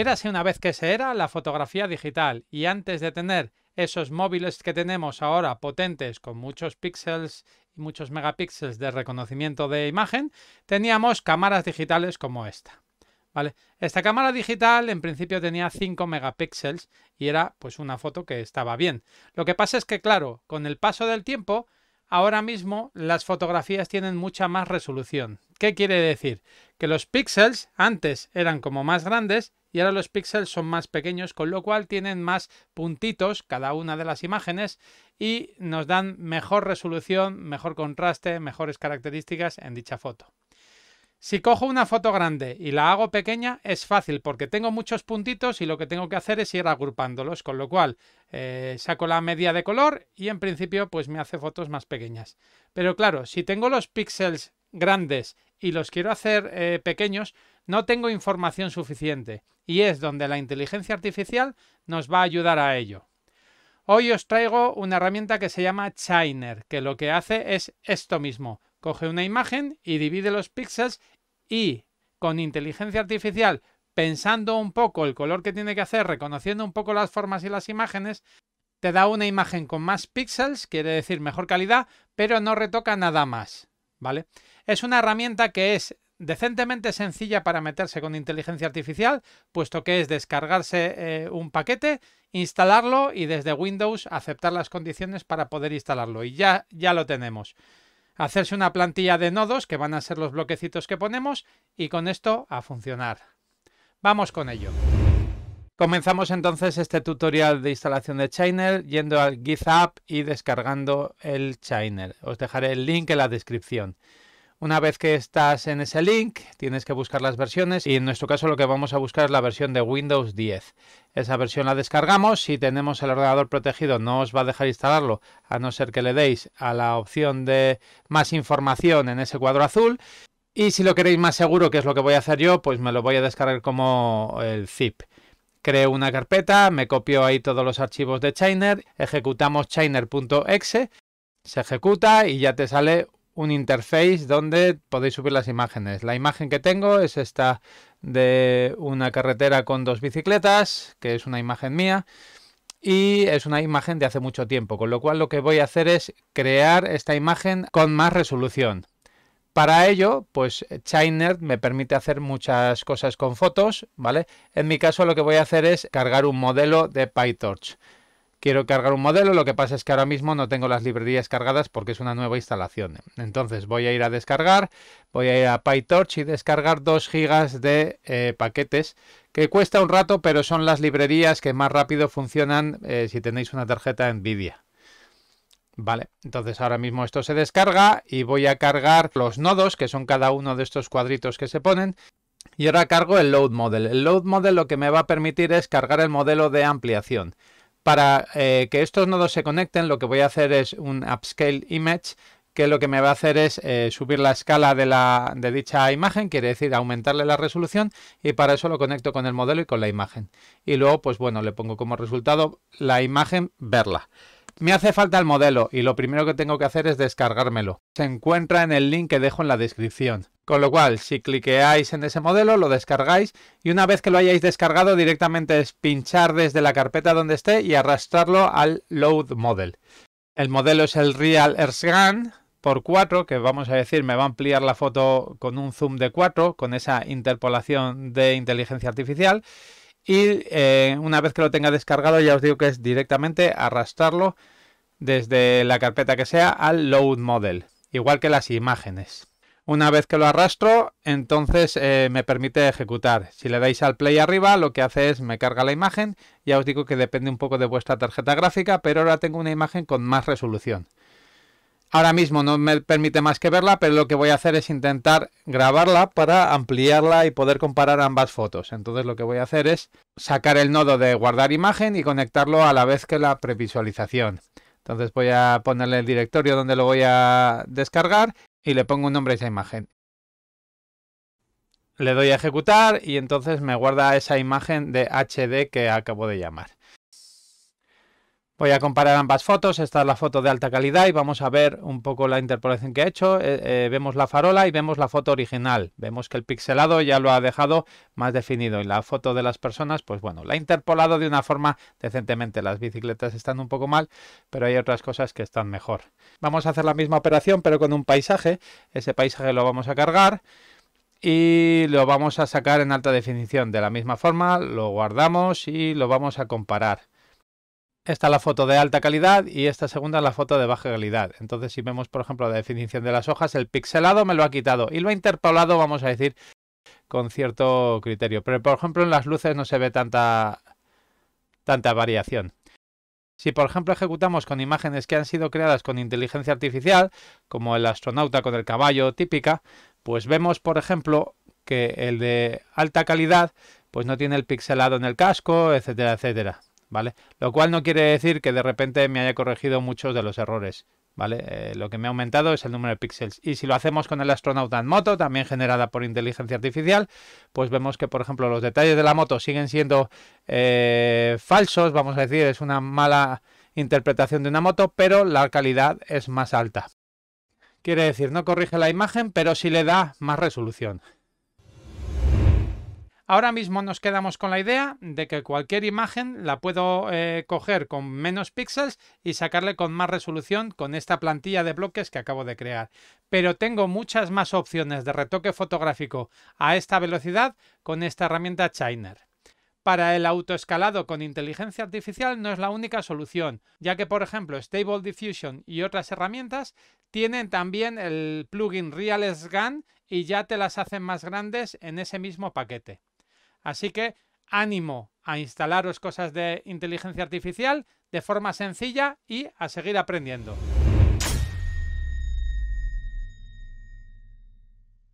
Érase una vez que se era la fotografía digital y antes de tener esos móviles que tenemos ahora potentes con muchos píxeles y muchos megapíxeles de reconocimiento de imagen, teníamos cámaras digitales como esta. ¿Vale? Esta cámara digital en principio tenía 5 megapíxeles y era pues una foto que estaba bien. Lo que pasa es que claro, con el paso del tiempo, ahora mismo las fotografías tienen mucha más resolución. ¿Qué quiere decir? Que los píxeles antes eran como más grandes y ahora los píxeles son más pequeños, con lo cual tienen más puntitos cada una de las imágenes y nos dan mejor resolución, mejor contraste, mejores características en dicha foto. Si cojo una foto grande y la hago pequeña es fácil porque tengo muchos puntitos y lo que tengo que hacer es ir agrupándolos, con lo cual eh, saco la media de color y en principio pues me hace fotos más pequeñas. Pero claro, si tengo los píxeles grandes y los quiero hacer eh, pequeños, no tengo información suficiente y es donde la inteligencia artificial nos va a ayudar a ello. Hoy os traigo una herramienta que se llama Chainer que lo que hace es esto mismo. Coge una imagen y divide los píxeles y con inteligencia artificial, pensando un poco el color que tiene que hacer, reconociendo un poco las formas y las imágenes, te da una imagen con más píxeles, quiere decir mejor calidad, pero no retoca nada más, ¿vale? Es una herramienta que es decentemente sencilla para meterse con inteligencia artificial, puesto que es descargarse eh, un paquete, instalarlo y desde Windows aceptar las condiciones para poder instalarlo. Y ya, ya lo tenemos. Hacerse una plantilla de nodos, que van a ser los bloquecitos que ponemos, y con esto a funcionar. Vamos con ello. Comenzamos entonces este tutorial de instalación de Chainer yendo al GitHub y descargando el Chainer. Os dejaré el link en la descripción. Una vez que estás en ese link, tienes que buscar las versiones y en nuestro caso lo que vamos a buscar es la versión de Windows 10. Esa versión la descargamos, si tenemos el ordenador protegido no os va a dejar instalarlo, a no ser que le deis a la opción de más información en ese cuadro azul. Y si lo queréis más seguro, que es lo que voy a hacer yo, pues me lo voy a descargar como el zip. Creo una carpeta, me copio ahí todos los archivos de Chainer, ejecutamos chainer.exe, se ejecuta y ya te sale un interface donde podéis subir las imágenes. La imagen que tengo es esta de una carretera con dos bicicletas, que es una imagen mía. Y es una imagen de hace mucho tiempo, con lo cual lo que voy a hacer es crear esta imagen con más resolución. Para ello, pues Chainer me permite hacer muchas cosas con fotos, ¿vale? En mi caso lo que voy a hacer es cargar un modelo de PyTorch quiero cargar un modelo, lo que pasa es que ahora mismo no tengo las librerías cargadas porque es una nueva instalación. Entonces voy a ir a descargar, voy a ir a PyTorch y descargar 2 gigas de eh, paquetes que cuesta un rato, pero son las librerías que más rápido funcionan eh, si tenéis una tarjeta NVIDIA. Vale, entonces ahora mismo esto se descarga y voy a cargar los nodos, que son cada uno de estos cuadritos que se ponen, y ahora cargo el load model. El load model lo que me va a permitir es cargar el modelo de ampliación. Para eh, que estos nodos se conecten, lo que voy a hacer es un upscale image, que lo que me va a hacer es eh, subir la escala de, la, de dicha imagen, quiere decir aumentarle la resolución, y para eso lo conecto con el modelo y con la imagen. Y luego, pues bueno, le pongo como resultado la imagen, verla. Me hace falta el modelo y lo primero que tengo que hacer es descargármelo. Se encuentra en el link que dejo en la descripción. Con lo cual, si cliqueáis en ese modelo, lo descargáis y una vez que lo hayáis descargado directamente es pinchar desde la carpeta donde esté y arrastrarlo al Load Model. El modelo es el Real Scan por 4, que vamos a decir me va a ampliar la foto con un zoom de 4, con esa interpolación de inteligencia artificial. Y eh, una vez que lo tenga descargado, ya os digo que es directamente arrastrarlo desde la carpeta que sea al Load Model, igual que las imágenes. Una vez que lo arrastro, entonces eh, me permite ejecutar. Si le dais al play arriba, lo que hace es me carga la imagen. Ya os digo que depende un poco de vuestra tarjeta gráfica, pero ahora tengo una imagen con más resolución. Ahora mismo no me permite más que verla, pero lo que voy a hacer es intentar grabarla para ampliarla y poder comparar ambas fotos. Entonces lo que voy a hacer es sacar el nodo de guardar imagen y conectarlo a la vez que la previsualización. Entonces voy a ponerle el directorio donde lo voy a descargar y le pongo un nombre a esa imagen. Le doy a ejecutar y entonces me guarda esa imagen de HD que acabo de llamar. Voy a comparar ambas fotos. Esta es la foto de alta calidad y vamos a ver un poco la interpolación que he hecho. Eh, eh, vemos la farola y vemos la foto original. Vemos que el pixelado ya lo ha dejado más definido y la foto de las personas, pues bueno, la ha interpolado de una forma decentemente. Las bicicletas están un poco mal, pero hay otras cosas que están mejor. Vamos a hacer la misma operación pero con un paisaje. Ese paisaje lo vamos a cargar y lo vamos a sacar en alta definición. De la misma forma lo guardamos y lo vamos a comparar. Esta es la foto de alta calidad y esta segunda es la foto de baja calidad. Entonces, si vemos, por ejemplo, la definición de las hojas, el pixelado me lo ha quitado y lo ha interpolado, vamos a decir, con cierto criterio. Pero, por ejemplo, en las luces no se ve tanta, tanta variación. Si, por ejemplo, ejecutamos con imágenes que han sido creadas con inteligencia artificial, como el astronauta con el caballo típica, pues vemos, por ejemplo, que el de alta calidad pues no tiene el pixelado en el casco, etcétera, etcétera. ¿vale? Lo cual no quiere decir que de repente me haya corregido muchos de los errores, ¿vale? Eh, lo que me ha aumentado es el número de píxeles. Y si lo hacemos con el astronauta en moto, también generada por inteligencia artificial, pues vemos que, por ejemplo, los detalles de la moto siguen siendo eh, falsos, vamos a decir, es una mala interpretación de una moto, pero la calidad es más alta. Quiere decir, no corrige la imagen, pero sí le da más resolución. Ahora mismo nos quedamos con la idea de que cualquier imagen la puedo eh, coger con menos píxeles y sacarle con más resolución con esta plantilla de bloques que acabo de crear. Pero tengo muchas más opciones de retoque fotográfico a esta velocidad con esta herramienta Chiner. Para el autoescalado con inteligencia artificial no es la única solución, ya que por ejemplo Stable Diffusion y otras herramientas tienen también el plugin Real y ya te las hacen más grandes en ese mismo paquete. Así que ánimo a instalaros cosas de inteligencia artificial de forma sencilla y a seguir aprendiendo.